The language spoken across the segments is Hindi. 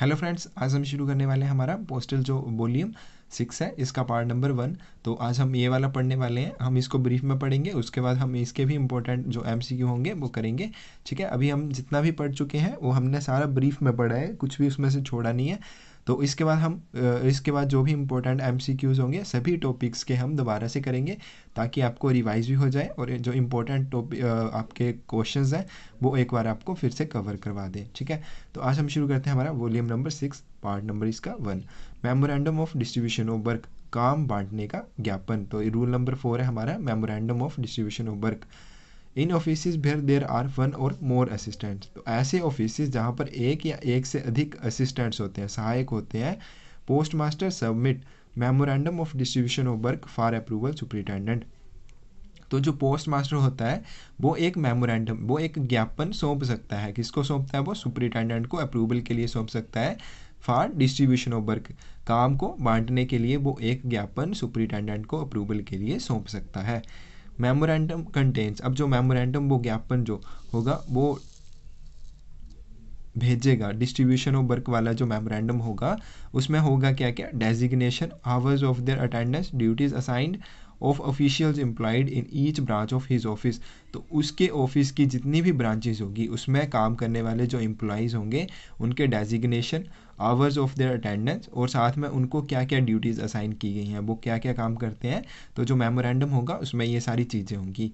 हेलो फ्रेंड्स आज हम शुरू करने वाले हैं हमारा पोस्टल जो वॉल्यूम सिक्स है इसका पार्ट नंबर वन तो आज हम ये वाला पढ़ने वाले हैं हम इसको ब्रीफ में पढ़ेंगे उसके बाद हम इसके भी इंपॉर्टेंट जो एम होंगे वो करेंगे ठीक है अभी हम जितना भी पढ़ चुके हैं वो हमने सारा ब्रीफ में पढ़ा है कुछ भी उसमें से छोड़ा नहीं है तो इसके बाद हम इसके बाद जो भी इम्पोर्टेंट एम होंगे सभी टॉपिक्स के हम दोबारा से करेंगे ताकि आपको रिवाइज भी हो जाए और जो इम्पोर्टेंट टॉपिक आपके क्वेश्चन हैं वो एक बार आपको फिर से कवर करवा दें ठीक है तो आज हम शुरू करते हैं हमारा volume number six part number इसका one memorandum of distribution of work काम बांटने का ज्ञापन तो रूल नंबर फोर है हमारा memorandum of distribution of work in office where there are one or more assistant तो ऐसे ऑफिस जहाँ पर एक या एक से अधिक असिस्टेंट्स होते हैं सहायक होते हैं post master submit memorandum of distribution of work for approval superintendent तो जो पोस्ट मास्टर होता है वो एक मेमोरेंडम वो एक ज्ञापन सौंप सकता है किसको सौंपता है वो सुपरिटेंडेंट को अप्रूवल के लिए सौंप सकता है फॉर डिस्ट्रीब्यूशन ऑफ वर्क काम को बांटने के लिए वो एक ज्ञापन सुप्रिटेंडेंट को अप्रूवल के लिए सौंप सकता है मेमोरेंडम कंटेंट्स अब जो मेमोरेंडम वो ज्ञापन जो होगा वो भेजेगा डिस्ट्रीब्यूशन ऑफ वर्क वाला जो मेमोरेंडम होगा उसमें होगा क्या क्या designation hours of their attendance duties assigned of officials employed in each branch of his office तो उसके ऑफिस की जितनी भी ब्रांचेज होगी उसमें काम करने वाले जो एम्प्लॉयज़ होंगे उनके designation hours of their attendance और साथ में उनको क्या क्या ड्यूटीज़ असाइन की गई हैं वो क्या क्या काम करते हैं तो जो मेमोरेंडम होगा उसमें ये सारी चीज़ें होंगी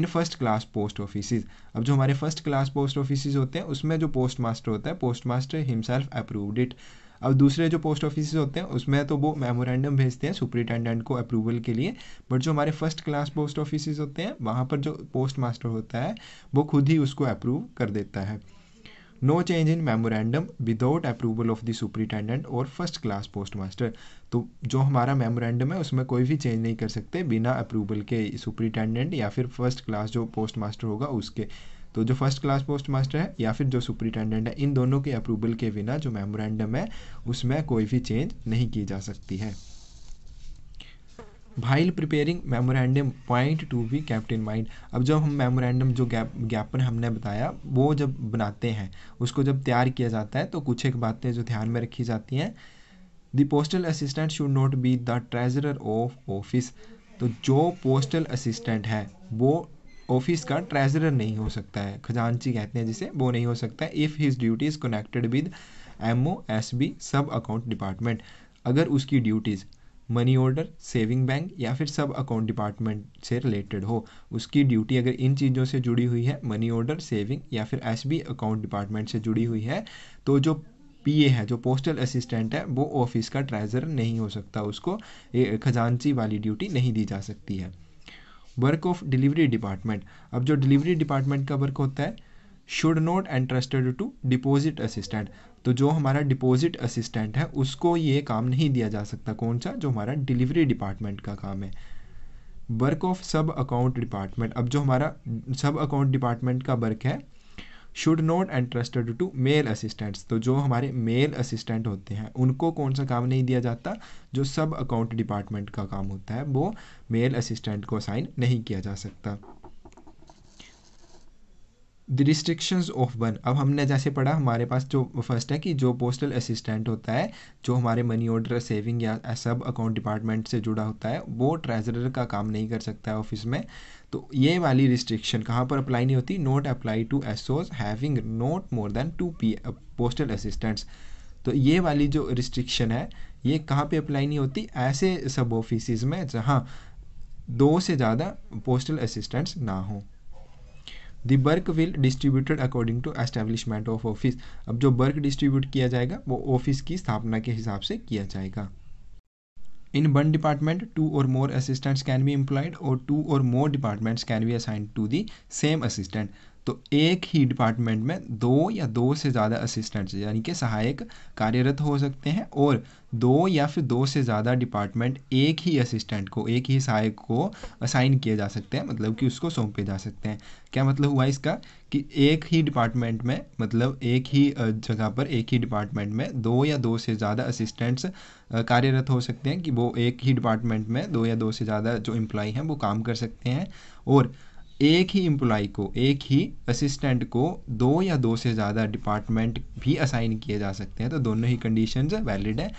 in first class post office अब जो हमारे फर्स्ट क्लास पोस्ट ऑफिस होते हैं उसमें जो पोस्ट मास्टर होता है post master himself approved it अब दूसरे जो पोस्ट ऑफिस होते हैं उसमें तो वो मेमोरेंडम भेजते हैं सुपरिटेंडेंट को अप्रूवल के लिए बट जो हमारे फर्स्ट क्लास पोस्ट ऑफिस होते हैं वहाँ पर जो पोस्ट मास्टर होता है वो खुद ही उसको अप्रूव कर देता है no change in memorandum without approval of the superintendent और फर्स्ट क्लास पोस्ट मास्टर तो जो हमारा मेमोरेंडम है उसमें कोई भी चेंज नहीं कर सकते बिना अप्रूवल के सुपरिटेंडेंट या फिर फर्स्ट क्लास जो पोस्ट मास्टर होगा उसके तो जो फर्स्ट क्लास पोस्ट मास्टर है या फिर जो सुपरिटेंडेंट है इन दोनों के अप्रूवल के बिना जो मेमोरेंडम है उसमें कोई भी चेंज नहीं की जा सकती है while preparing memorandum point to be kept in mind अब जब हम मेमोरेंडम जो गैप ज्ञापन हमने बताया वो जब बनाते हैं उसको जब तैयार किया जाता है तो कुछ एक बातें जो ध्यान में रखी जाती हैं the postal assistant should not be the treasurer of office तो जो पोस्टल असिस्टेंट है वो ऑफिस का ट्रेजरर नहीं हो सकता है खजानची कहते हैं जिसे वो नहीं हो सकता है if his duty is connected with M O S B sub account department अगर उसकी duties money order saving bank या फिर सब अकाउंट डिपार्टमेंट से रिलेटेड हो उसकी ड्यूटी अगर इन चीज़ों से जुड़ी हुई है मनी ऑर्डर सेविंग या फिर एस बी अकाउंट डिपार्टमेंट से जुड़ी हुई है तो जो पीए है जो पोस्टल असिस्टेंट है वो ऑफिस का ट्रेजर नहीं हो सकता उसको खजानची वाली ड्यूटी नहीं दी जा सकती है वर्क ऑफ डिलीवरी डिपार्टमेंट अब जो डिलीवरी डिपार्टमेंट का वर्क होता है should not interested to deposit assistant तो जो हमारा डिपॉजिट असिस्टेंट है उसको ये काम नहीं दिया जा सकता कौन सा जो हमारा डिलीवरी डिपार्टमेंट का काम है work of sub account department अब जो हमारा सब अकाउंट डिपार्टमेंट का वर्क है should not interested to mail assistants तो जो हमारे मेल असिस्टेंट होते हैं उनको कौन सा काम नहीं दिया जाता जो सब अकाउंट डिपार्टमेंट का काम होता है वो मेल असिस्टेंट को असाइन नहीं किया जा सकता द रिस्ट्रिक्शंस ऑफ वन अब हमने जैसे पढ़ा हमारे पास जो फर्स्ट है कि जो पोस्टल असिस्टेंट होता है जो हमारे मनी ऑर्डर सेविंग या सब अकाउंट डिपार्टमेंट से जुड़ा होता है वो ट्रेजरर का काम नहीं कर सकता है ऑफिस में तो ये वाली रिस्ट्रिक्शन कहाँ पर अप्लाई नहीं होती नोट अप्लाई टू एसोज having not more than two P postal assistants तो ये वाली जो रिस्ट्रिक्शन है ये कहाँ पे अप्लाई नहीं होती ऐसे सब ऑफिस में जहाँ दो से ज़्यादा पोस्टल असिस्टेंट्स ना हों the work will distributed according to establishment of office अब जो बर्क डिस्ट्रीब्यूट किया जाएगा वो ऑफिस की स्थापना के हिसाब से किया जाएगा in one department two or more assistants can be employed or two or more departments can be assigned to the same assistant तो एक ही डिपार्टमेंट में दो या दो से ज़्यादा असिस्टेंट्स यानी कि सहायक कार्यरत हो सकते हैं और दो या फिर दो से ज़्यादा डिपार्टमेंट एक ही असिस्टेंट को एक ही सहायक को असाइन किए जा सकते हैं मतलब कि उसको सौंपे जा सकते हैं क्या मतलब हुआ इसका कि एक ही डिपार्टमेंट में मतलब एक ही जगह पर एक ही डिपार्टमेंट में दो या दो से ज़्यादा असिस्टेंट्स कार्यरत हो सकते हैं कि वो एक ही डिपार्टमेंट में दो या दो से ज़्यादा जो एम्प्लॉय हैं वो काम कर सकते हैं और एक ही एम्प्लॉय को एक ही असिस्टेंट को दो या दो से ज़्यादा डिपार्टमेंट भी असाइन किए जा सकते हैं तो दोनों ही कंडीशन वैलिड है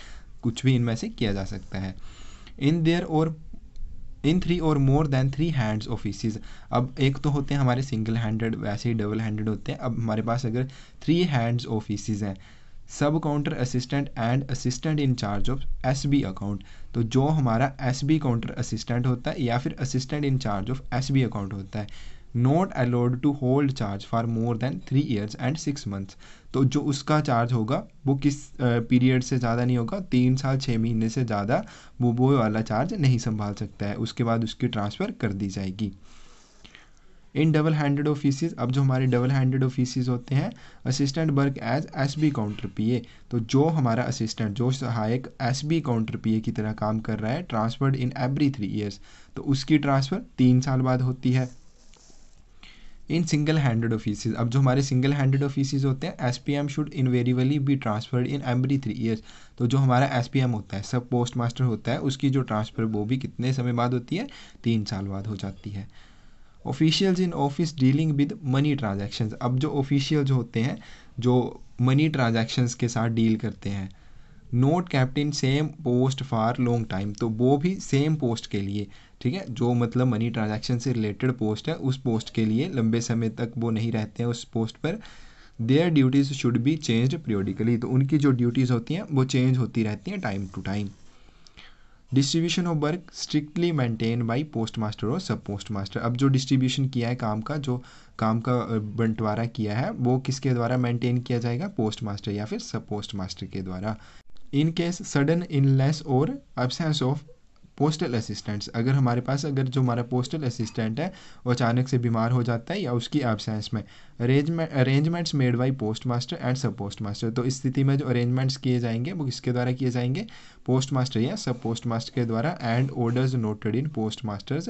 कुछ भी इनमें से किया जा सकता है इन देयर और in three or more than three hands office अब एक तो होते हैं हमारे सिंगल हैंडेड वैसे ही डबल हैंडेड होते हैं अब हमारे पास अगर थ्री हैंड्स ऑफिस हैं सब counter assistant and assistant in charge of S B account तो जो हमारा एस बी काउंटर असिस्टेंट होता है या फिर assistant in charge of S B account होता है not allowed to hold charge for more than three years and six months तो जो उसका चार्ज होगा वो किस पीरियड से ज़्यादा नहीं होगा तीन साल छः महीने से ज़्यादा वो वो वाला चार्ज नहीं संभाल सकता है उसके बाद उसकी ट्रांसफ़र कर दी जाएगी इन डबल हैंडेड ऑफिस अब जो हमारे डबल हैंडेड ऑफिस होते हैं assistant work as S B counter P A तो जो हमारा असिस्टेंट जो सहायक S B counter P A की तरह काम कर रहा है transferred in every three years तो उसकी ट्रांसफ़र तीन साल बाद होती है इन सिंगल हैंडेड ऑफिसज अब जो हमारे सिंगल हैंडेड ऑफिस होते हैं S P M should invariably be transferred in every three years तो जो हमारा एस पी एम होता है सब पोस्ट मास्टर होता है उसकी जो ट्रांसफ़र वो भी कितने समय बाद होती है तीन साल बाद हो जाती है officials in office dealing with money transaction अब जो ऑफिशियल्स होते हैं जो मनी ट्रांजेक्शन्स के साथ डील करते हैं not kept in same post for long time तो वो भी सेम पोस्ट के लिए ठीक है जो मतलब मनी ट्रांजेक्शन से रिलेटेड पोस्ट है उस पोस्ट के लिए लंबे समय तक वो नहीं रहते हैं उस पोस्ट पर their duties should be change periodically तो उनकी जो ड्यूटीज़ होती हैं वो चेंज होती रहती हैं time to time distribution of work strictly maintain by postmaster और सब पोस्टमास्टर अब जो डिस्ट्रीब्यूशन किया है काम का जो काम का बंटवारा किया है वो किसके द्वारा मेंटेन किया जाएगा पोस्टमास्टर या फिर सब पोस्टमास्टर के द्वारा इन केस सडन इनलेस और एबसेंस ऑफ पोस्टल असिस्टेंट्स अगर हमारे पास अगर जो हमारा पोस्टल असिस्टेंट है वो अचानक से बीमार हो जाता है या उसकी एबसेंस में arrangement arrangements made by post postmaster and sub post master तो इस स्थिति में जो अरेंजमेंट्स किए जाएंगे वो किसके द्वारा किए जाएंगे पोस्ट मास्टर या सब पोस्ट मास्टर के द्वारा and orders noted in post masters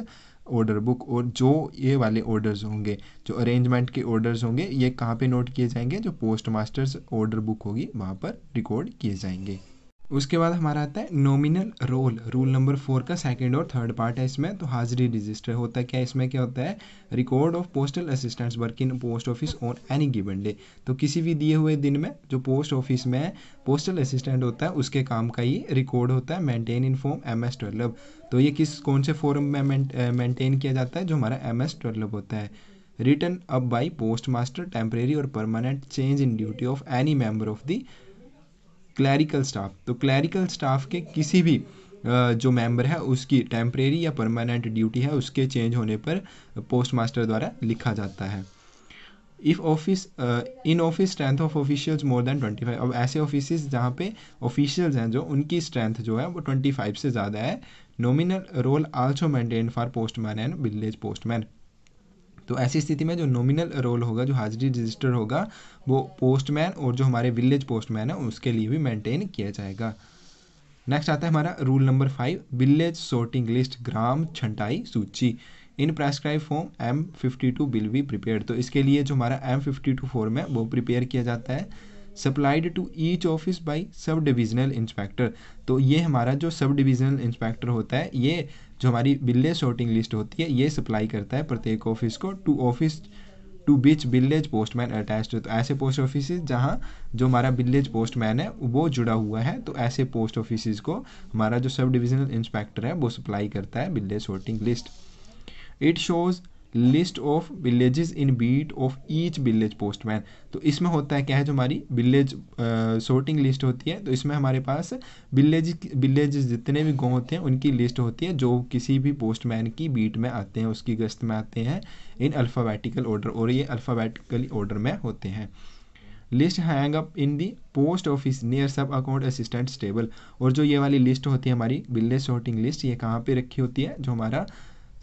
order book और जो ये वाले ऑर्डर्स होंगे जो अरेंजमेंट के ऑर्डर्स होंगे ये कहाँ पे नोट किए जाएंगे जो पोस्ट मास्टर्स ऑर्डर बुक होगी वहाँ पर रिकॉर्ड किए जाएंगे उसके बाद हमारा आता है nominal roll rule number four का सेकंड और थर्ड पार्ट है इसमें तो हाजिरी रजिस्टर होता है क्या इसमें क्या होता है record of postal assistants work in post office on any given day तो किसी भी दिए हुए दिन में जो पोस्ट ऑफिस में पोस्टल असिस्टेंट होता है उसके काम का ही रिकॉर्ड होता है maintain in form M S तो ये किस कौन से फॉर्म में मेंटेन किया जाता है जो हमारा एम एस होता है return up by post postmaster temporary or permanent change in duty of any member of the clerical staff तो क्लैरिकल स्टाफ के किसी भी जो मेंबर है उसकी टेम्परेरी या परमानेंट ड्यूटी है उसके चेंज होने पर पोस्ट मास्टर द्वारा लिखा जाता है if office in office strength of officials more than 25 अब ऐसे ऑफिस जहाँ पे ऑफिशियल्स हैं जो उनकी स्ट्रेंथ जो है वो 25 से ज़्यादा है nominal roll also maintain for postman and village postman तो ऐसी स्थिति में जो नॉमिनल रोल होगा जो हाजिरी रजिस्टर होगा वो पोस्टमैन और जो हमारे विलेज पोस्टमैन है उसके लिए भी मेंटेन किया जाएगा नेक्स्ट आता है हमारा rule number five village sorting list ग्राम छंटाई सूची in prescribe form M fifty two will be prepare तो इसके लिए जो हमारा एम फिफ्टी टू फॉर्म है वो प्रिपेयर किया जाता है supplied to each office by sub divisional inspector तो ये हमारा जो सब डिविजनल इंस्पेक्टर होता है ये जो हमारी बिल्ले शॉर्टिंग लिस्ट होती है ये सप्लाई करता है प्रत्येक ऑफिस को to office to which village postman attach तो ऐसे पोस्ट ऑफिस जहाँ जो हमारा विलेज पोस्टमैन है वो जुड़ा हुआ है तो ऐसे पोस्ट ऑफिस को हमारा जो सब डिविजनल इंस्पेक्टर है वो सप्लाई करता है village sorting list it shows list of villages in beat of each village postman तो इसमें होता है क्या है जो हमारी विलेज शोटिंग लिस्ट होती है तो इसमें हमारे पास विलेज विलेज जितने भी गाँव होते हैं उनकी लिस्ट होती है जो किसी भी पोस्टमैन की बीट में आते हैं उसकी गश्त में आते हैं इन अल्फ़ाबैटिकल ऑर्डर और ये अल्फ़ाबेटिकली ऑर्डर में होते हैं list hang up in the post office near sub account assistant stable और जो ये वाली लिस्ट होती है हमारी विलेज सॉर्टिंग लिस्ट ये कहाँ पे रखी होती है जो हमारा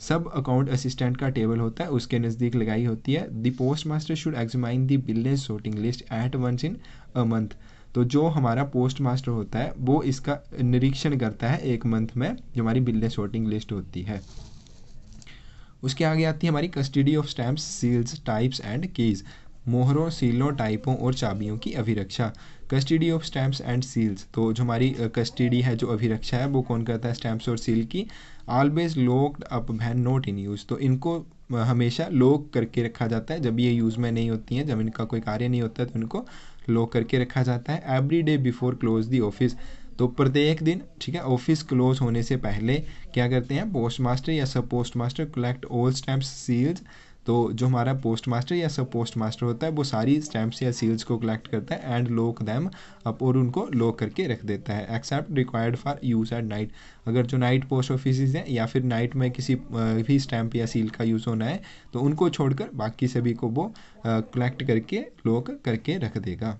सब अकाउंट असिस्टेंट का टेबल होता है उसके नज़दीक लगाई होती है the postmaster should examine the बिलें sorting list at once in a month तो जो हमारा पोस्ट मास्टर होता है वो इसका निरीक्षण करता है एक मंथ में जो हमारी बिलें शोटिंग लिस्ट होती है उसके आगे आती है हमारी custody of stamp seals types and keys मोहरों सीलों टाइपों और चाबियों की अभिरक्षा custody of stamps and seals तो जो हमारी कस्टडी है जो अभिरक्षा है वो कौन करता है स्टैम्प्स और सील की always locked up when not in use तो इनको हमेशा लोक करके रखा जाता है जब ये यूज़ में नहीं होती हैं जब इनका कोई कार्य नहीं होता है तो इनको लोक करके रखा जाता है every day before close the office तो प्रत्येक दिन ठीक है ऑफिस क्लोज होने से पहले क्या करते हैं पोस्ट मास्टर या sub postmaster collect all stamps seals तो जो हमारा पोस्ट मास्टर या सब पोस्ट मास्टर होता है वो सारी स्टैम्प्स या सील्स को कलेक्ट करता है एंड लोक दैम अप और उनको लोक करके रख देता है except required for use at night अगर जो नाइट पोस्ट ऑफिस हैं या फिर नाइट में किसी भी स्टैम्प या सील का यूज़ होना है तो उनको छोड़कर बाकी सभी को वो कलेक्ट करके लोक करके रख देगा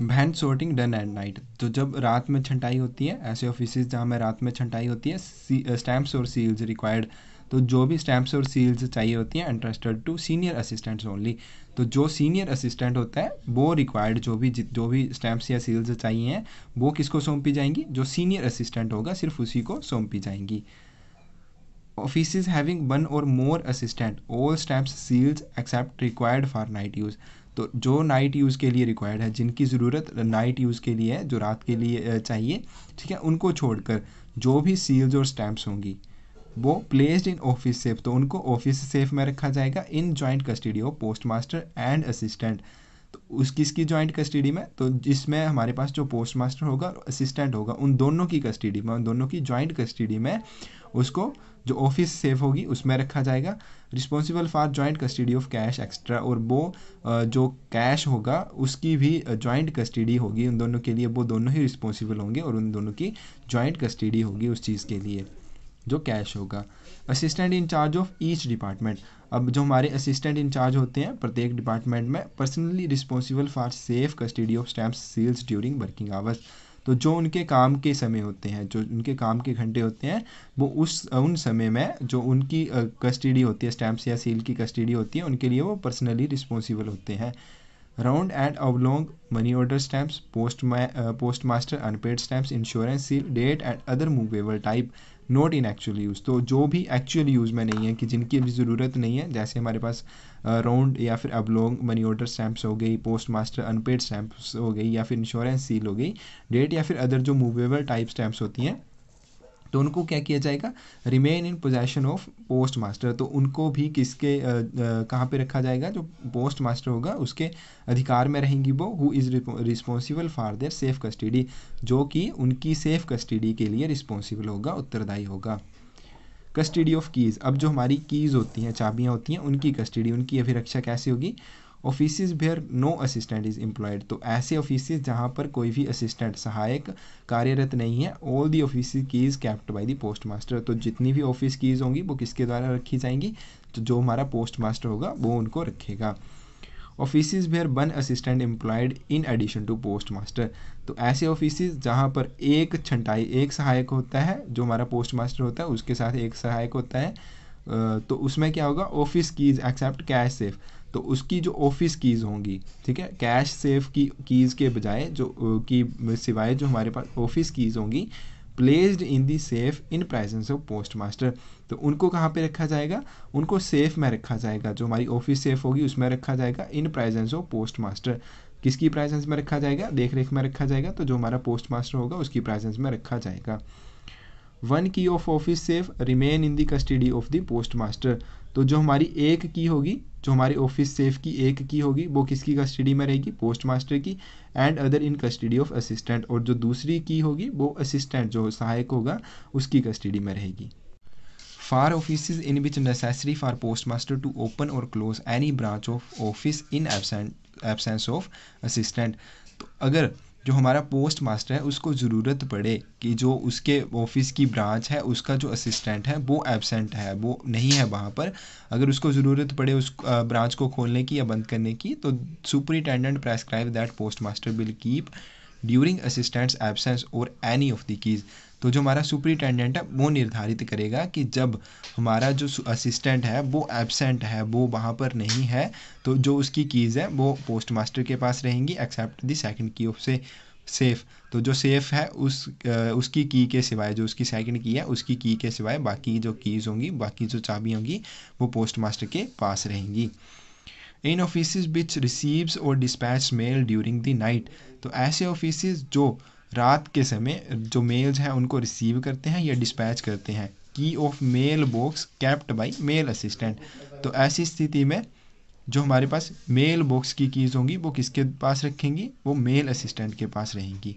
when sorting done at night तो जब रात में छंटाई होती है ऐसे ऑफिस जहाँ में रात में छंटाई होती है स्टैम्प्स और सील्स रिक्वायर्ड तो जो भी स्टैम्प्स और सील्स चाहिए होती हैं interested to senior assistants only तो जो सीनियर असिस्टेंट होता है वो रिक्वायर्ड जो भी जो भी स्टैम्प्स या सील्स चाहिए हैं वो किसको सौंपी जाएंगी जो सीनियर असिस्टेंट होगा सिर्फ उसी को सौंपी जाएंगी office having one or more assistant all stamps seals except required for night use तो जो नाइट यूज़ के लिए रिक्वायर्ड है जिनकी ज़रूरत नाइट यूज़ के लिए है जो रात के लिए चाहिए ठीक है उनको छोड़कर जो भी सील्स और स्टैम्प्स होंगी वो प्लेस्ड इन ऑफिस सेफ तो उनको ऑफिस सेफ में रखा जाएगा in joint custody of post postmaster and assistant तो उस किसकी जॉइंट कस्टडी में तो जिसमें हमारे पास जो पोस्ट मास्टर होगा और असिस्टेंट होगा उन दोनों की कस्टडी में उन दोनों की जॉइंट कस्टडी में उसको जो ऑफिस सेफ होगी उसमें रखा जाएगा responsible for joint custody of cash extra और वो जो कैश होगा उसकी भी जॉइंट कस्टडी होगी उन दोनों के लिए वो दोनों ही रिस्पॉन्सिबल होंगे और उन दोनों की जॉइंट कस्टडी होगी उस चीज़ के लिए जो कैश होगा assistant incharge of each department अब जो हमारे असिस्टेंट इंचार्ज होते हैं प्रत्येक डिपार्टमेंट में personally responsible for safe custody of stamp seals during working hours तो जो उनके काम के समय होते हैं जो उनके काम के घंटे होते हैं वो उस उन समय में जो उनकी कस्टडी होती है स्टैम्प्स या सील की कस्टडी होती है उनके लिए वो पर्सनली रिस्पॉन्सिबल होते हैं round and oblong money order stamps post postmaster unpaid stamps insurance seal date and other movable type not in actual use तो जो भी एक्चुअल यूज़ में नहीं है कि जिनकी अभी ज़रूरत नहीं है जैसे हमारे पास राउंड या फिर अबलोंग मनी ऑर्डर स्टैम्प्स हो गई पोस्ट मास्टर अनपेड स्टैम्प्स हो गई या फिर इंश्योरेंस सील हो गई डेट या फिर अदर जो मूवेबल टाइप स्टैम्प्स होती हैं तो उनको क्या किया जाएगा remain in possession of post master तो उनको भी किसके कहाँ पे रखा जाएगा जो पोस्ट मास्टर होगा उसके अधिकार में रहेंगी वो who is responsible for their safe custody जो कि उनकी सेफ कस्टडी के लिए रिस्पॉन्सिबल होगा उत्तरदायी होगा कस्टडी ऑफ कीज़ अब जो हमारी कीज़ होती हैं चाबियाँ होती हैं उनकी कस्टडी उनकी अभिरक्षा कैसी होगी office where no assistant is employed तो ऐसे ऑफिस जहाँ पर कोई भी असिस्टेंट सहायक कार्यरत नहीं है all the office keys kept by the post master तो जितनी भी ऑफिस कीज होंगी वो किसके द्वारा रखी जाएंगी तो जो हमारा पोस्ट मास्टर होगा वो उनको रखेगा office where one assistant employed in addition to post master तो ऐसे ऑफिस जहाँ पर एक छंटाई एक सहायक होता है जो हमारा पोस्ट मास्टर होता है उसके साथ एक सहायक होता है तो उसमें क्या होगा office keys except cash safe तो उसकी जो ऑफिस कीज़ होंगी ठीक है कैश सेफ की कीज़ के बजाय जो की सिवाय जो हमारे पास ऑफिस कीज़ होंगी placed in the safe in presence of post master तो उनको कहाँ पे रखा जाएगा उनको सेफ में रखा जाएगा जो हमारी ऑफिस सेफ होगी उसमें रखा जाएगा in presence of post postmaster किसकी प्रेजेंस में रखा जाएगा देख रेख में रखा जाएगा तो जो हमारा पोस्ट मास्टर होगा उसकी प्रेजेंस में रखा जाएगा one key of office safe remain in the custody of the post master तो जो हमारी एक की होगी जो हमारे ऑफिस सेफ की एक की होगी वो किसकी कस्टडी में रहेगी पोस्ट मास्टर की and other in custody of assistant और जो दूसरी की होगी वो असिस्टेंट जो सहायक होगा उसकी कस्टडी में रहेगी for office in which necessary for postmaster to open or close any branch of office in absence of assistant तो अगर जो हमारा पोस्ट मास्टर है उसको ज़रूरत पड़े कि जो उसके ऑफिस की ब्रांच है उसका जो असिस्टेंट है वो एबसेंट है वो नहीं है वहाँ पर अगर उसको ज़रूरत पड़े उस ब्रांच को खोलने की या बंद करने की तो superintendent prescribe that post postmaster will keep during assistants absence or any of the keys तो जो हमारा सुपरिटेंडेंट है वो निर्धारित करेगा कि जब हमारा जो असिस्टेंट है वो एबसेंट है वो वहाँ पर नहीं है तो जो उसकी कीज़ है वो पोस्ट मास्टर के पास रहेंगी except the second key of से सेफ़ तो जो सेफ़ है उस उसकी की के सिवाय जो उसकी सेकंड की है उसकी की के सिवाय बाकी जो कीज़ होंगी बाकी जो चाबी होंगी वो पोस्ट मास्टर के पास रहेंगी in office which receives or dispatch mail during the night तो ऐसे ऑफिस जो रात के समय जो मेल्स हैं उनको रिसीव करते हैं या डिस्पैच करते हैं की of mail box kept by mail assistant तो ऐसी स्थिति में जो हमारे पास मेल बॉक्स की कीज़ होंगी वो किसके पास रखेंगी वो मेल असिस्टेंट के पास रहेंगी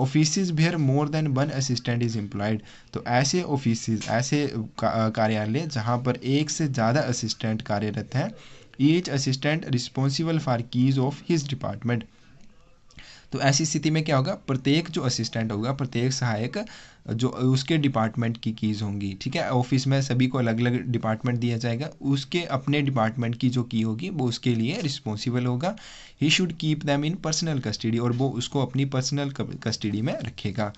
office where more than one assistant is employed तो ऐसे ऑफिस ऐसे कार्यालय जहाँ पर एक से ज़्यादा असिस्टेंट कार्यरत हैं each assistant responsible for keys of his department तो ऐसी स्थिति में क्या होगा प्रत्येक जो असिस्टेंट होगा प्रत्येक सहायक जो उसके डिपार्टमेंट की कीज़ होंगी ठीक है ऑफिस में सभी को अलग अलग डिपार्टमेंट दिया जाएगा उसके अपने डिपार्टमेंट की जो की होगी वो उसके लिए रिस्पॉन्सिबल होगा he should keep them in personal custody और वो उसको अपनी पर्सनल कस्टडी में रखेगा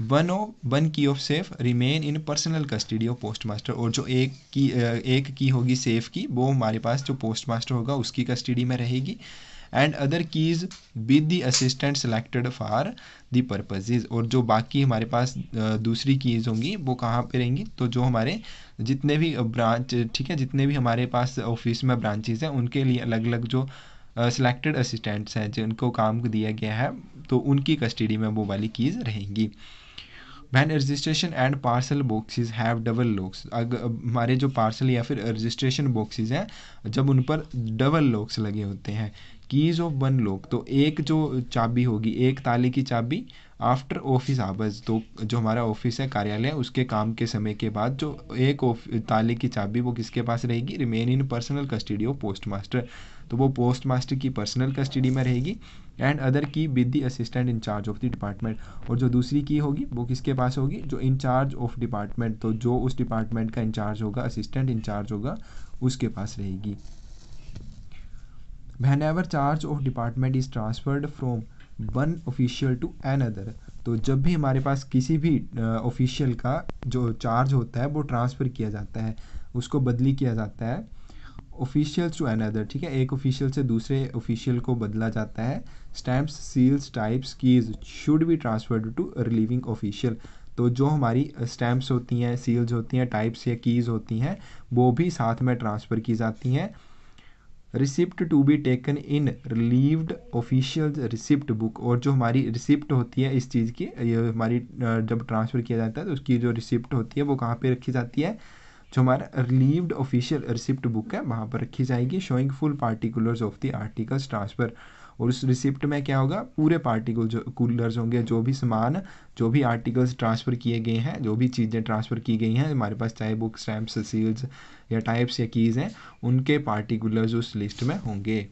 one of one key of safe remain in personal custody of post postmaster और जो एक की एक की होगी सेफ की वो हमारे पास जो पोस्ट मास्टर होगा उसकी कस्टडी में रहेगी and other keys with the assistant selected for the purposes और जो बाकी हमारे पास दूसरी कीज़ होंगी वो कहाँ पे रहेंगी तो जो हमारे जितने भी ब्रांच ठीक है जितने भी हमारे पास ऑफिस में ब्रांचेज हैं उनके लिए अलग अलग जो सिलेक्टेड असिस्टेंट्स हैं जिनको काम दिया गया है तो उनकी कस्टडी में वो वाली कीज़ रहेंगी van registration and parcel boxes have double locks अगर हमारे जो पार्सल या फिर रजिस्ट्रेशन बॉक्सेस हैं जब उन पर डबल लॉक्स लगे होते हैं कीज ऑफ वन लॉक तो एक जो चाबी होगी एक ताले की चाबी आफ्टर ऑफिस आवर्स तो जो हमारा ऑफिस है कार्यालय उसके काम के समय के बाद जो एक ताले की चाबी वो किसके पास रहेगी remain in personal custody of post master तो वो पोस्ट मास्टर की पर्सनल कस्टडी में रहेगी and other key with the assistant incharge of the department और जो दूसरी की होगी वो किसके पास होगी जो इंचार्ज ऑफ डिपार्टमेंट तो जो उस डिपार्टमेंट का इंचार्ज होगा असिस्टेंट इंचार्ज होगा उसके पास रहेगी whenever charge of department is transferred from one official to another तो जब भी हमारे पास किसी भी ऑफिशियल uh, का जो चार्ज होता है वो ट्रांसफ़र किया जाता है उसको बदली किया जाता है ऑफिशियल टू अनदर ठीक है एक ऑफिशियल से दूसरे ऑफिशियल को बदला जाता है stamps seals types keys should be transferred to relieving official तो जो हमारी स्टैम्प्स होती हैं सील्स होती हैं टाइप्स या कीज़ होती हैं वो भी साथ में ट्रांसफ़र की जाती हैं receipt to be taken in relieved official receipt book और जो हमारी रिसिप्ट होती है इस चीज़ की ये हमारी जब ट्रांसफ़र किया जाता है तो उसकी जो रिसिप्ट होती है वो कहाँ पे रखी जाती है जो हमारा रिलीव्ड ऑफिशियल रिसिप्ट बुक है वहाँ पर रखी जाएगी showing full particulars of the articles transfer और उस रिसिप्ट में क्या होगा पूरे पार्टिकल जो कूलर्स होंगे जो भी सामान जो भी आर्टिकल्स ट्रांसफ़र किए गए हैं जो भी चीज़ें ट्रांसफ़र की गई हैं हमारे पास चाहे बुक स्टैम्प्स सील्स या टाइप्स या कीज़ हैं उनके पार्टिकुलर्स उस लिस्ट में होंगे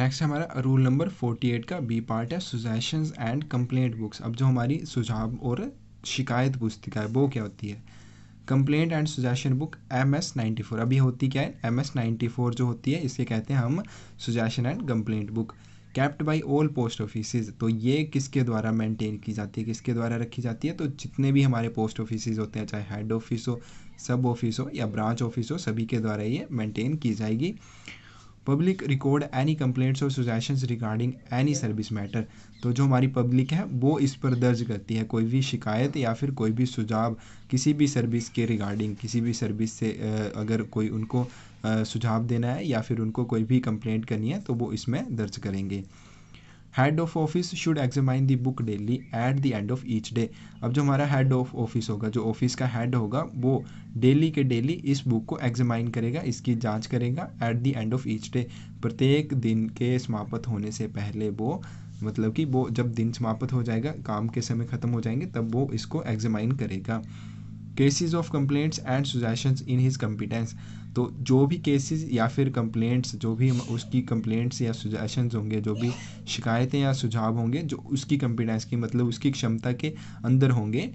नेक्स्ट हमारा रूल नंबर फोर्टी एट का बी पार्ट है सुजेशंस एंड कंप्लेंट बुक्स अब जो हमारी सुझाव और शिकायत पुस्तिका है वो क्या होती है complaint and suggestion book M S ninety four अभी होती क्या है एम एस नाइन्टी फोर जो होती है इसे कहते हैं हम suggestion and complaint book kept by all post offices तो ये किसके द्वारा मेंटेन की जाती है किसके द्वारा रखी जाती है तो जितने भी हमारे पोस्ट ऑफिसेज होते हैं चाहे हेड ऑफिस हो सब ऑफिस हो या ब्रांच ऑफिस हो सभी के द्वारा ये मेंटेन की जाएगी पब्लिक रिकॉर्ड एनी कंप्लेंट्स और suggestion regarding any service matter तो जो हमारी पब्लिक है वो इस पर दर्ज करती है कोई भी शिकायत या फिर कोई भी सुझाव किसी भी सर्विस के रिगार्डिंग किसी भी सर्विस से अगर कोई उनको सुझाव देना है या फिर उनको कोई भी कंप्लेंट करनी है तो वो इसमें दर्ज करेंगे head of office should examine the book daily at the end of each day अब जो हमारा हेड ऑफ ऑफिस होगा जो ऑफिस का हेड होगा वो डेली के डेली इस बुक को एग्जामाइन करेगा इसकी जांच करेगा at the end of each day प्रत्येक दिन के समाप्त होने से पहले वो मतलब कि वो जब दिन समाप्त हो जाएगा काम के समय ख़त्म हो जाएंगे तब वो इसको एग्जामाइन करेगा cases of complaints and suggestions in his competence तो जो भी केसेस या फिर कंप्लेंट्स जो भी उसकी कंप्लेंट्स या सुजेशंस होंगे जो भी शिकायतें या सुझाव होंगे जो उसकी कंपिटेंस की मतलब उसकी क्षमता के अंदर होंगे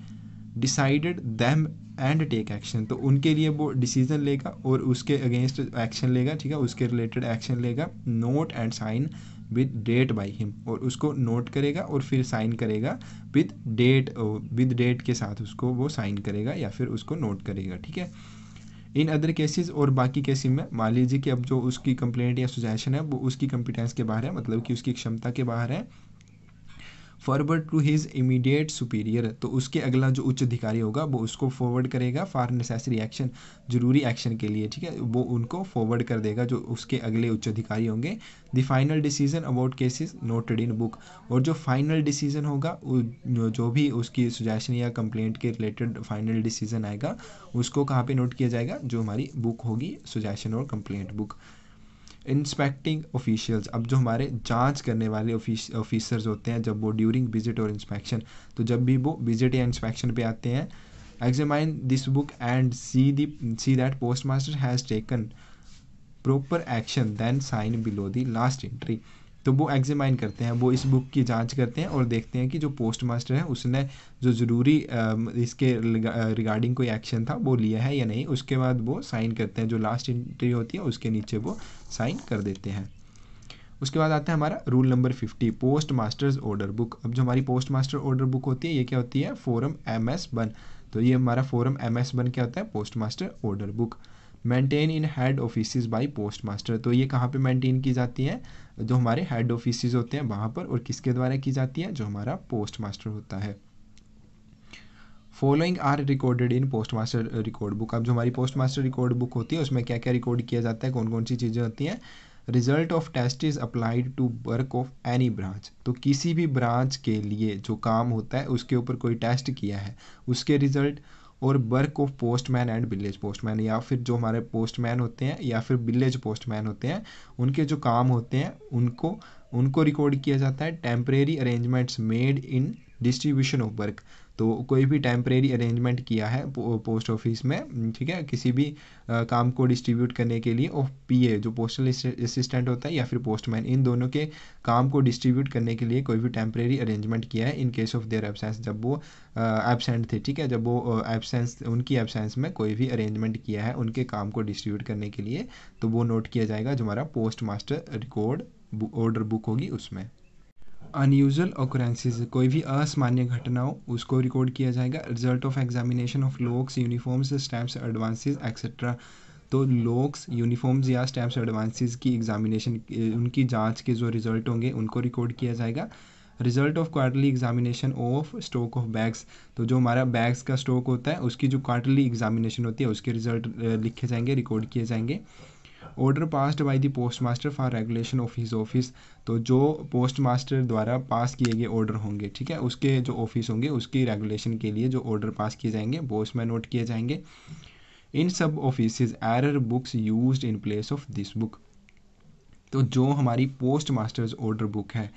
decided them and take action तो उनके लिए वो डिसीजन लेगा और उसके अगेंस्ट एक्शन लेगा ठीक है उसके रिलेटेड एक्शन लेगा note and sign with date by him और उसको नोट करेगा और फिर साइन करेगा विद डेट विद डेट के साथ उसको वो साइन करेगा या फिर उसको नोट करेगा ठीक है इन अदर केसेस और बाकी केसेस में मान लीजिए कि अब जो उसकी कंप्लेंट या सुजेशन है वो उसकी कंपिटेंस के बाहर है मतलब कि उसकी क्षमता के बाहर है forward to his immediate superior तो उसके अगला जो उच्च अधिकारी होगा वो उसको फॉरवर्ड करेगा फॉर नेसेसरी एक्शन जरूरी एक्शन के लिए ठीक है वो उनको फॉरवर्ड कर देगा जो उसके अगले उच्च अधिकारी होंगे the final decision about cases noted in book और जो फाइनल डिसीजन होगा जो भी उसकी सुजेशन या कंप्लेंट के रिलेटेड फाइनल डिसीजन आएगा उसको कहाँ पे नोट किया जाएगा जो हमारी बुक होगी सुजेशन और कंप्लेंट बुक इंस्पेक्टिंग ऑफिशियल्स अब जो हमारे जांच करने वाले ऑफिसर्स होते हैं जब वो ड्यूरिंग विजिट और इंस्पेक्शन तो जब भी वो विजिट या इंस्पेक्शन पे आते हैं examine this book and see the see that post master has taken proper action then sign below the last entry तो वो एग्जामाइन करते हैं वो इस बुक की जांच करते हैं और देखते हैं कि जो पोस्ट मास्टर है उसने जो ज़रूरी इसके रिगार्डिंग कोई एक्शन था वो लिया है या नहीं उसके बाद वो साइन करते हैं जो लास्ट इंट्री होती है उसके नीचे वो साइन कर देते हैं उसके बाद आता है हमारा rule number fifty post masters order book अब जो हमारी पोस्ट मास्टर ऑर्डर बुक होती है ये क्या होती है फोरम एम एस वन तो ये हमारा फोरम एम एस वन क्या होता है post master order book maintain in head office by post master तो ये कहाँ पे मेंटेन की जाती है जो हमारे हेड ऑफिस होते हैं वहाँ पर और किसके द्वारा की जाती है जो हमारा पोस्ट मास्टर होता है following are recorded in post master record book अब जो हमारी पोस्ट मास्टर रिकॉर्ड बुक होती है उसमें क्या क्या रिकॉर्ड किया जाता है कौन कौन सी चीज़ें होती हैं result of test is applied to work of any branch तो किसी भी ब्रांच के लिए जो काम होता है उसके ऊपर कोई टेस्ट किया है उसके रिजल्ट और work of postman and village postman या फिर जो हमारे पोस्टमैन होते हैं या फिर विलेज पोस्टमैन होते हैं उनके जो काम होते हैं उनको उनको रिकॉर्ड किया जाता है temporary arrangements made in distribution of work तो कोई भी टेम्परेरी अरेंजमेंट किया है पोस्ट ऑफिस में ठीक है किसी भी आ, काम को डिस्ट्रीब्यूट करने के लिए और पीए जो पोस्टल असिस्टेंट होता है या फिर पोस्टमैन इन दोनों के काम को डिस्ट्रीब्यूट करने के लिए कोई भी टेम्परेरी अरेंजमेंट किया है in case of their absence जब वो एबसेंट थे ठीक है जब वो एबसेंस उनकी एबसेंस में कोई भी अरेंजमेंट किया है उनके काम को डिस्ट्रीब्यूट करने के लिए तो वो नोट किया जाएगा जो हमारा post master record order book होगी उसमें अनयूजल ओकरेंसीज कोई भी असामान्य घटना हो उसको रिकॉर्ड किया जाएगा result of examination of locks uniforms stamps advances etcetera तो लोक्स यूनिफॉर्म्स या स्टैम्प्स एडवांसेस की एग्जामिनेशन उनकी जांच के जो रिजल्ट होंगे उनको रिकॉर्ड किया जाएगा result of quarterly examination of stock of bags तो जो हमारा बैग्स का स्टॉक होता है उसकी जो क्वार्टरली एग्जामिनेशन होती है उसके रिजल्ट लिखे जाएंगे रिकॉर्ड किए जाएंगे order passed by the post master for regulation of his office तो जो पोस्ट मास्टर द्वारा पास किए गए ऑर्डर होंगे ठीक है उसके जो ऑफिस होंगे उसकी रेगुलेशन के लिए जो ऑर्डर पास किए जाएंगे वो में नोट किए जाएंगे in sub office error books use in place of this book तो जो हमारी पोस्ट मास्टर्स ऑर्डर बुक है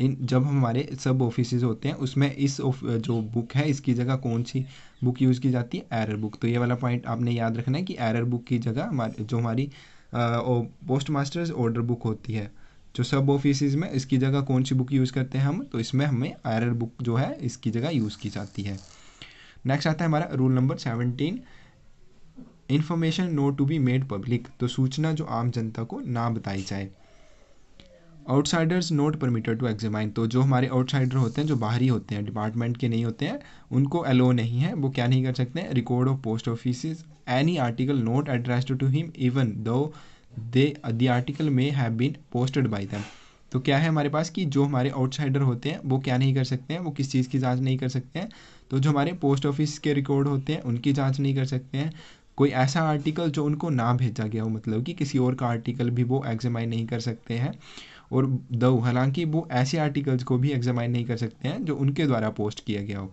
इन जब हमारे सब ऑफिस होते हैं उसमें इस जो बुक है इसकी जगह कौन सी बुक यूज़ की जाती है एरर बुक तो ये वाला पॉइंट आपने याद रखना है कि एरर बुक की जगह हमारे जो हमारी पोस्ट मास्टर्स ऑर्डर बुक होती है जो सब ऑफिस में इसकी जगह कौन सी बुक यूज़ करते हैं हम तो इसमें हमें आर बुक जो है इसकी जगह यूज़ की जाती है नेक्स्ट आता है हमारा rule number seventeen information no to be made public तो सूचना जो आम जनता को ना बताई जाए outsiders not permitted to examine तो जो हमारे आउटसाइडर होते हैं जो बाहरी होते हैं डिपार्टमेंट के नहीं होते हैं उनको अलो नहीं है वो क्या नहीं कर सकते record of post office any article not addressed to him even though they the article may have been posted by them तो क्या है हमारे पास कि जो हमारे आउटसाइडर होते हैं वो क्या नहीं कर सकते हैं वो किस चीज़ की जांच नहीं कर सकते हैं तो जो हमारे पोस्ट ऑफिस के रिकॉर्ड होते हैं उनकी जांच नहीं कर सकते हैं कोई ऐसा आर्टिकल जो उनको ना भेजा गया हो मतलब कि किसी और का आर्टिकल भी वो एग्जामाइन नहीं कर सकते हैं और दो हालांकि वो ऐसे आर्टिकल्स को भी एग्जामाइन नहीं कर सकते हैं जो उनके द्वारा पोस्ट किया गया हो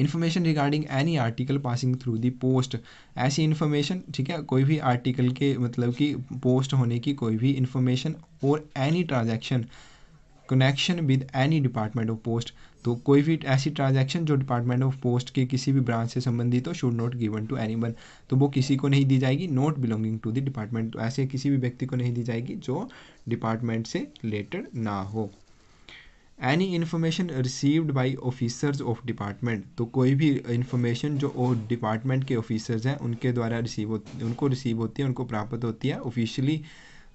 information regarding any article passing through the post ऐसी इन्फॉर्मेशन ठीक है कोई भी आर्टिकल के मतलब कि पोस्ट होने की कोई भी इन्फॉर्मेशन और any transaction connection with any department of post तो कोई भी ऐसी ट्रांजेक्शन जो डिपार्टमेंट ऑफ पोस्ट के किसी भी ब्रांच से संबंधित हो should not given to any one तो वो किसी को नहीं दी जाएगी not belonging to the department तो ऐसे किसी भी व्यक्ति को नहीं दी जाएगी जो डिपार्टमेंट से रिलेटेड ना हो any information received by officers of department तो कोई भी इन्फॉर्मेशन जो डिपार्टमेंट के ऑफिसर्स हैं उनके द्वारा रिसीव होती उनको रिसीव होती है उनको प्राप्त होती है ऑफिशियली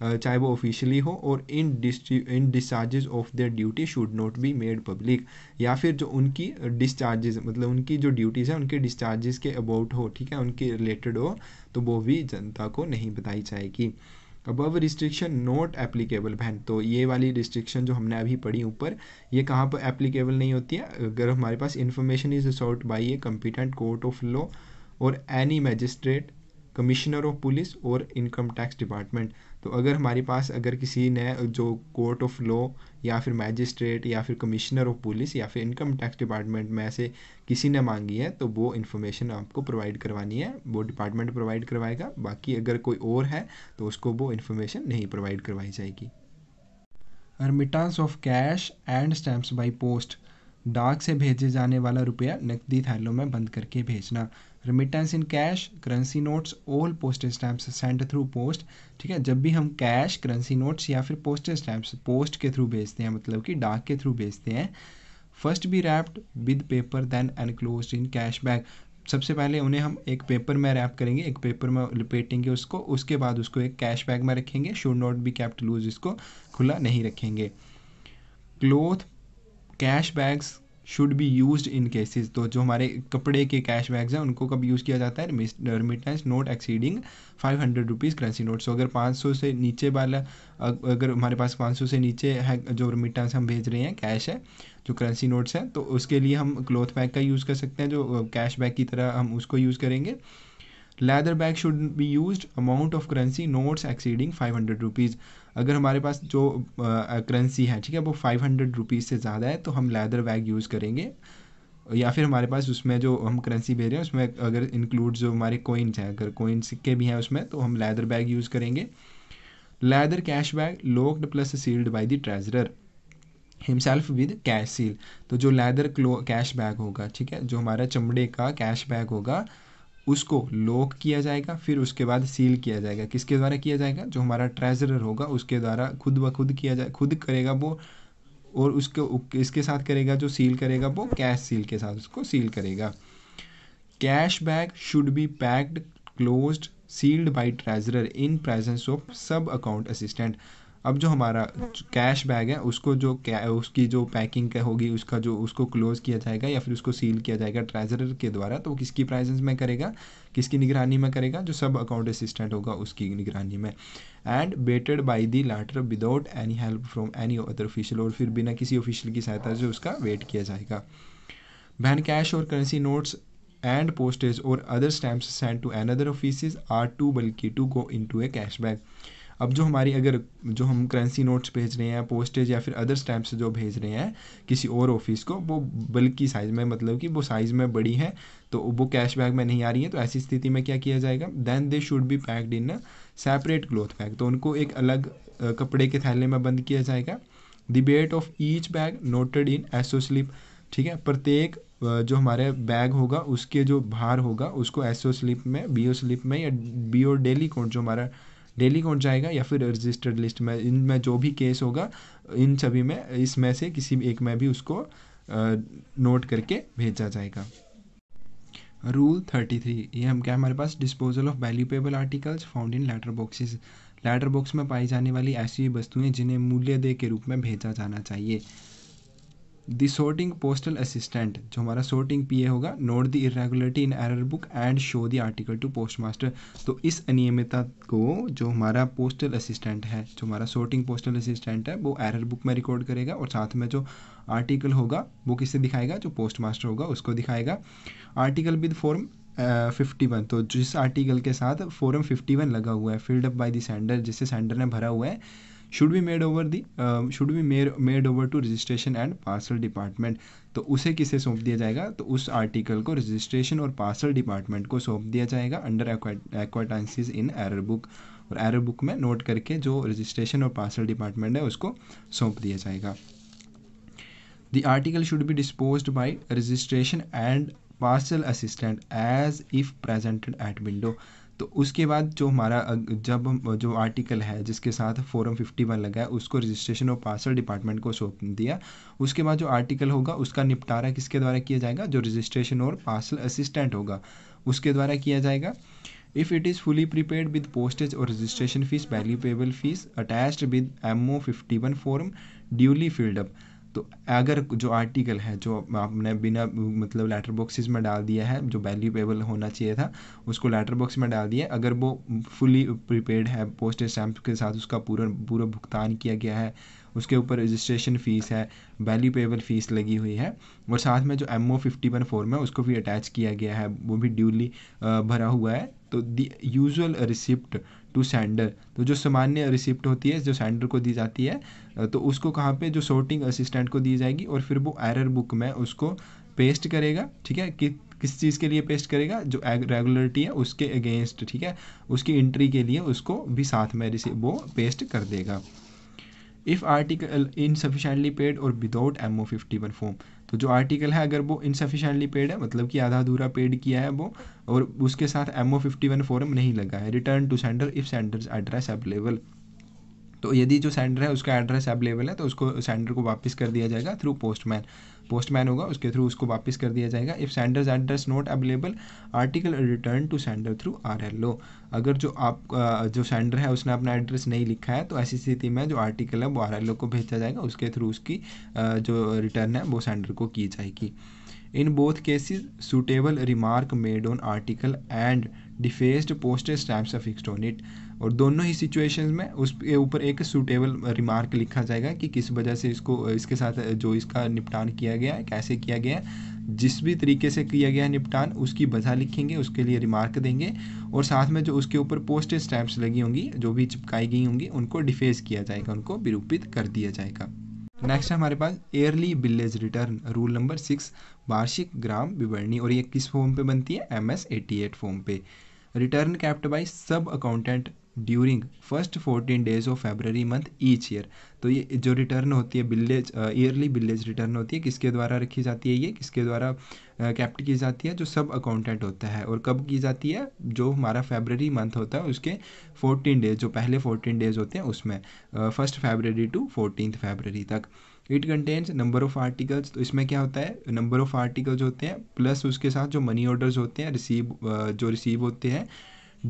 चाहे वो ऑफिशियली हो और in in discharges of their duty should not be made public या फिर जो उनकी डिस्चार्जेज मतलब उनकी जो ड्यूटीज़ हैं उनके डिस्चार्जेस के अबाउट हो ठीक है उनके रिलेटेड हो तो वो भी जनता को नहीं बताई जाएगी अबव रिस्ट्रिक्शन नॉट एप्लीकेबल बहन तो ये वाली रिस्ट्रिक्शन जो हमने अभी पढ़ी ऊपर ये कहाँ पर एप्लीकेबल नहीं होती है अगर हमारे पास information is resort by a competent court of law और any magistrate commissioner of police और इनकम टैक्स डिपार्टमेंट तो अगर हमारे पास अगर किसी ने जो कोर्ट ऑफ लॉ या फिर मैजिस्ट्रेट या फिर कमिश्नर ऑफ पुलिस या फिर इनकम टैक्स डिपार्टमेंट में से किसी ने मांगी है तो वो इन्फॉर्मेशन आपको प्रोवाइड करवानी है वो डिपार्टमेंट प्रोवाइड करवाएगा बाकी अगर कोई और है तो उसको वो इन्फॉर्मेशन नहीं प्रोवाइड करवाई जाएगी remittance of cash and stamps by post डाक से भेजे जाने वाला रुपया नकदी थैलों में बंद करके भेजना remittance in cash currency notes or postage stamp send through post ठीक है जब भी हम कैश करेंसी नोट्स या फिर पोस्टेज स्टैम्प्स पोस्ट के थ्रू भेजते हैं मतलब कि डाक के थ्रू भेजते हैं first be wrapped with paper then enclose in cash bag सबसे पहले उन्हें हम एक पेपर में रैप करेंगे एक पेपर में लपेटेंगे उसको उसके बाद उसको एक कैश बैग में रखेंगे should not be kept loose इसको खुला नहीं रखेंगे cloth cash bags should be use in cases तो जो हमारे कपड़े के कैश बैग्स हैं उनको कब यूज़ किया जाता है remittance not exceeding five hundred rupees currency note so अगर पाँच सौ से नीचे वाला अगर हमारे पास पाँच सौ से नीचे है जो रिमिटेंस हम भेज रहे हैं कैश है जो करेंसी नोट्स हैं तो उसके लिए हम क्लोथ बैग का यूज़ कर सकते हैं जो कैश uh, बैग की तरह हम उसको यूज़ करेंगे leather bag should be use amount of currency notes exceeding five hundred rupees अगर हमारे पास जो करेंसी है ठीक है वो फाइव हंड्रेड रुपीज़ से ज़्यादा है तो हम लेदर बैग यूज़ करेंगे या फिर हमारे पास उसमें जो हम करेंसी भेज रहे हैं उसमें अगर इंक्लूड जो हमारे कोइंस हैं अगर कोइन सिक्के भी हैं उसमें तो हम लेदर बैग यूज़ करेंगे leather cash bag locked plus sealed by the treasurer himself with cash seal तो जो लेदर कैश बैग होगा ठीक है जो हमारा चमड़े का कैश बैग होगा उसको लॉक किया जाएगा फिर उसके बाद सील किया जाएगा किसके द्वारा किया जाएगा जो हमारा ट्रेजरर होगा उसके द्वारा खुद ब खुद किया जाए खुद करेगा वो और उसके इसके साथ करेगा जो सील करेगा वो कैश सील के साथ उसको सील करेगा cash bag should be packed closed sealed by treasurer in presence of sub account assistant अब जो हमारा कैश बैग है उसको जो उसकी जो पैकिंग होगी उसका जो उसको क्लोज़ किया जाएगा या फिर उसको सील किया जाएगा ट्रेजरर के द्वारा तो किसकी प्राइजेंस में करेगा किसकी निगरानी में करेगा जो सब अकाउंट असिस्टेंट होगा उसकी निगरानी में and weighted by the latter without any help from any other official और फिर बिना किसी ऑफिशियल की सहायता से उसका वेट किया जाएगा बैन कैश और करेंसी नोट्स एंड पोस्टेज और other stamp send to another office are to बल्कि to go into a cash bag अब जो हमारी अगर जो हम करेंसी नोट्स भेज रहे हैं पोस्टेज या फिर अदर स्टैम्प्स जो भेज रहे हैं किसी और ऑफिस को वो बल्कि साइज़ में मतलब कि वो साइज़ में बड़ी है तो वो कैश बैग में नहीं आ रही है तो ऐसी स्थिति में क्या किया जाएगा then they should be packed in separate cloth bag तो उनको एक अलग कपड़े के थैले में बंद किया जाएगा the weight of each bag noted in SO slip ठीक है प्रत्येक जो हमारे बैग होगा उसके जो भार होगा उसको एसओ स्लिप में बीओ स्लिप में या बीओ डेली कोड जो हमारा डेली कोर्ट जाएगा या फिर रजिस्टर्ड लिस्ट में इन में जो भी केस होगा इन सभी में इसमें से किसी भी एक में भी उसको नोट करके भेजा जाएगा रूल थर्टी थ्री ये हम क्या हमारे पास disposal of valuable articles found in letter boxes letter box में पाई जाने वाली ऐसी वस्तुएं जिन्हें मूल्य दे के रूप में भेजा जाना चाहिए द सॉर्टिंग पोस्टल असिस्टेंट जो हमारा सोर्टिंग पीए होगा note the irregularity in error book and show the article to post master तो इस अनियमितता को जो हमारा पोस्टल असिस्टेंट है जो हमारा सोर्टिंग पोस्टल असिस्टेंट है वो एरर बुक में रिकॉर्ड करेगा और साथ में जो आर्टिकल होगा वो किसे दिखाएगा जो पोस्ट मास्टर होगा उसको दिखाएगा article with form fifty one तो जिस आर्टिकल के साथ फॉरम फिफ्टी वन लगा हुआ है फिल्डअप बाई देंडर जिससे जिसे सेंडर ने भरा हुआ है should be made over the should be made over to registration and parcel department तो उसे किसे सौंप दिया जाएगा तो उस आर्टिकल को रजिस्ट्रेशन और पार्सल डिपार्टमेंट को सौंप दिया जाएगा under acquittance in error book और एरर बुक में नोट करके जो रजिस्ट्रेशन और पार्सल डिपार्टमेंट है उसको सौंप दिया जाएगा the article should be dispose by registration and parcel assistant as if presented at window तो उसके बाद जो हमारा जब जो आर्टिकल है जिसके साथ फोरम 51 लगा है उसको रजिस्ट्रेशन और पार्सल डिपार्टमेंट को सौंप दिया उसके बाद जो आर्टिकल होगा उसका निपटारा किसके द्वारा किया जाएगा जो रजिस्ट्रेशन और पार्सल असिस्टेंट होगा उसके द्वारा किया जाएगा if it is fully prepaid with postage और registration fees value payable fees attached with M O fifty one form duly filled up तो अगर जो आर्टिकल है जो आपने बिना मतलब लेटर बॉक्सेस में डाल दिया है जो वैल्यूएबल होना चाहिए था उसको लेटर बॉक्स में डाल दिया अगर वो फुली प्रिपेड है पोस्ट स्टैम्प के साथ उसका पूरा पूरा भुगतान किया गया है उसके ऊपर रजिस्ट्रेशन फ़ीस है वैल्यू पेबल फ़ीस लगी हुई है और साथ में जो M O fifty one form है उसको भी अटैच किया गया है वो भी ड्यूली भरा हुआ है तो the usual receipt to sender तो जो सामान्य रिसिप्ट होती है जो सेंडर को दी जाती है तो उसको कहाँ पे जो सोर्टिंग असिस्टेंट को दी जाएगी और फिर वो एरर बुक में उसको पेस्ट करेगा ठीक है कि किस चीज़ के लिए पेस्ट करेगा जो रेगुलरिटी है उसके अगेंस्ट ठीक है उसकी एंट्री के लिए उसको भी साथ में वो पेस्ट कर देगा इफ़ आर्टिकल इनसफिशेंटली पेड और without M O fifty one form तो जो आर्टिकल है अगर वो इनसफिशेंटली पेड है मतलब कि आधा अधूरा पेड किया है वो और उसके साथ M O fifty one form नहीं लगा है return to sender if sender address available तो यदि जो सेंडर है उसका एड्रेस अवेलेबल है तो उसको सेंडर को वापस कर दिया जाएगा थ्रू पोस्टमैन पोस्टमैन होगा उसके थ्रू उसको वापस कर दिया जाएगा if sender's address not available article return to sender through R L O अगर जो आप जो सेंडर है उसने अपना एड्रेस नहीं लिखा है तो ऐसी स्थिति में जो आर्टिकल है वो आर एल ओ को भेजा जाएगा उसके थ्रू उसकी जो रिटर्न है वो सेंडर को की जाएगी in both cases suitable remark made on article and defaced postage stamp fixed on it और दोनों ही सिचुएशन में उसके ऊपर एक सूटेबल रिमार्क लिखा जाएगा कि किस वजह से इसको इसके साथ जो इसका निपटान किया गया है कैसे किया गया है जिस भी तरीके से किया गया निपटान उसकी वजह लिखेंगे उसके लिए रिमार्क देंगे और साथ में जो उसके ऊपर पोस्टेज स्टैम्प्स लगी होंगी जो भी चिपकाई गई होंगी उनको डिफेस किया जाएगा उनको विरूपित कर दिया जाएगा नेक्स्ट हमारे पास yearly village return rule number six वार्षिक ग्राम विवरणी और ये किस फॉर्म पे बनती है M S eighty eight form पे return kept by sub accountant during first fourteen days of February month each year तो ये जो रिटर्न होती है बिलेज ईयरली बिलेज रिटर्न होती है किसके द्वारा रखी जाती है ये किसके द्वारा कैप्ट uh, की जाती है जो सब अकाउंटेंट होता है और कब की जाती है जो हमारा फेबररी मंथ होता है उसके फोर्टीन डेज जो पहले फोर्टीन डेज होते हैं उसमें first February to fourteen February तक it contains number of articles तो इसमें क्या होता है नंबर ऑफ़ आर्टिकल्स होते हैं प्लस उसके साथ जो मनी ऑर्डर्स होते हैं रिसीव जो रिसीव होते हैं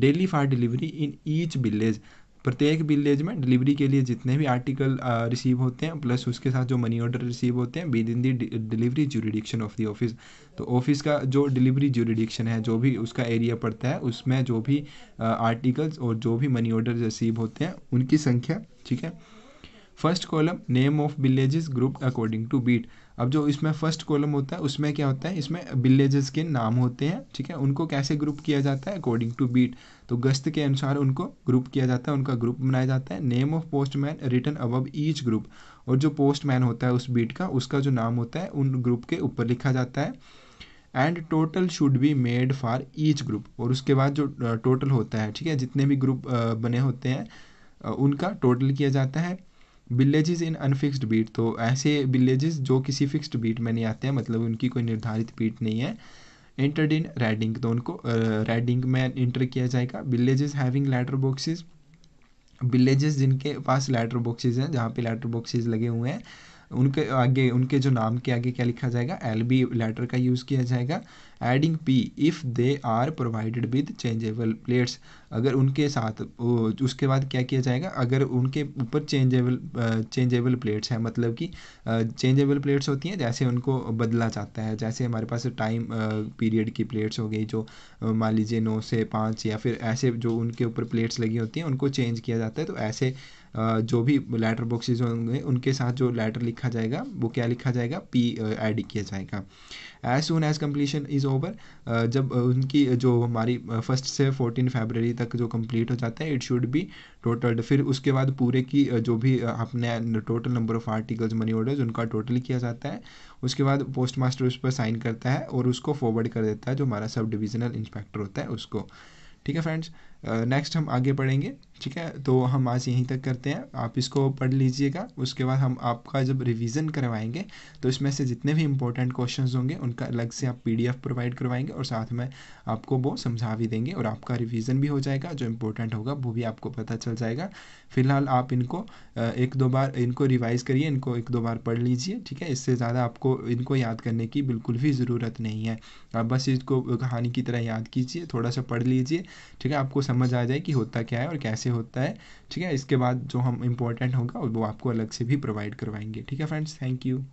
daily for delivery in each village प्रत्येक विलेज में डिलीवरी के लिए जितने भी आर्टिकल रिसीव होते हैं प्लस उसके साथ जो मनी ऑर्डर रिसीव होते हैं within the delivery jurisdiction of the office तो ऑफिस का जो डिलीवरी ज्यूरिडिक्शन है जो भी उसका एरिया पड़ता है उसमें जो भी आर्टिकल्स और जो भी मनी ऑर्डर रिसीव होते हैं उनकी संख्या ठीक है first column name of villages group according to beat अब जो इसमें फर्स्ट कॉलम होता है उसमें क्या होता है इसमें विलेजेस के नाम होते हैं ठीक है उनको कैसे ग्रुप किया जाता है अकॉर्डिंग टू बीट तो गश्त के अनुसार उनको ग्रुप किया जाता है उनका ग्रुप बनाया जाता है name of postman written above each group और जो पोस्टमैन होता है उस बीट का उसका जो नाम होता है उन ग्रुप के ऊपर लिखा जाता है and total should be made for each group और उसके बाद जो टोटल होता है ठीक है जितने भी ग्रुप बने होते हैं उनका टोटल किया जाता है विलेजेस इन अनफिक्स्ड बीट तो ऐसे विलेजेस जो किसी फिक्स्ड बीट में नहीं आते हैं मतलब उनकी कोई निर्धारित बीट नहीं है इंटर्ड इन रेडिंग तो उनको रेडिंग में इंटर किया जाएगा villages having letter boxes villages जिनके पास लेटर बॉक्सेज हैं जहाँ पे लेटर बॉक्सेज लगे हुए हैं उनके आगे उनके जो नाम के आगे क्या लिखा जाएगा एल बी लेटर का यूज़ किया जाएगा adding P if they are provided with changeable plates अगर उनके साथ उसके बाद क्या किया जाएगा अगर उनके ऊपर चेंजेबल चेंजेबल प्लेट्स हैं मतलब कि चेंजेबल प्लेट्स होती हैं जैसे उनको बदला जाता है जैसे हमारे पास टाइम पीरियड की प्लेट्स हो गई जो मान लीजिए नौ से पाँच या फिर ऐसे जो उनके ऊपर प्लेट्स लगी होती हैं उनको चेंज किया जाता है तो ऐसे जो भी लेटर बॉक्सेज होंगे उनके साथ जो लेटर लिखा जाएगा वो क्या लिखा जाएगा पी ऐड किया जाएगा as soon as completion is over जब उनकी जो हमारी फर्स्ट से फोर्टीन फेबररी तक जो कम्प्लीट हो जाता है इट शुड बी टोटल फिर उसके बाद पूरे की जो भी अपने total number of articles money orders उनका टोटल किया जाता है उसके बाद पोस्ट मास्टर उस पर साइन करता है और उसको फॉरवर्ड कर देता है जो हमारा सब डिविजनल इंस्पेक्टर होता है उसको ठीक है फ्रेंड्स नेक्स्ट हम आगे बढ़ेंगे ठीक है तो हम आज यहीं तक करते हैं आप इसको पढ़ लीजिएगा उसके बाद हम आपका जब रिवीजन करवाएंगे तो इसमें से जितने भी इंपॉर्टेंट क्वेश्चंस होंगे उनका अलग से आप पीडीएफ प्रोवाइड करवाएंगे और साथ में आपको वो समझा भी देंगे और आपका रिवीजन भी हो जाएगा जो इम्पोर्टेंट होगा वो भी आपको पता चल जाएगा फिलहाल आप इनको एक दो बार इनको रिवाइज़ करिए इनको एक दो बार पढ़ लीजिए ठीक है इससे ज़्यादा आपको इनको याद करने की बिल्कुल भी ज़रूरत नहीं है आप बस इसको कहानी की तरह याद कीजिए थोड़ा सा पढ़ लीजिए ठीक है आपको समझ आ जाए कि होता क्या है और कैसे होता है ठीक है इसके बाद जो हम इम्पोर्टेंट होगा वो आपको अलग से भी प्रोवाइड करवाएंगे ठीक है फ्रेंड्स थैंक यू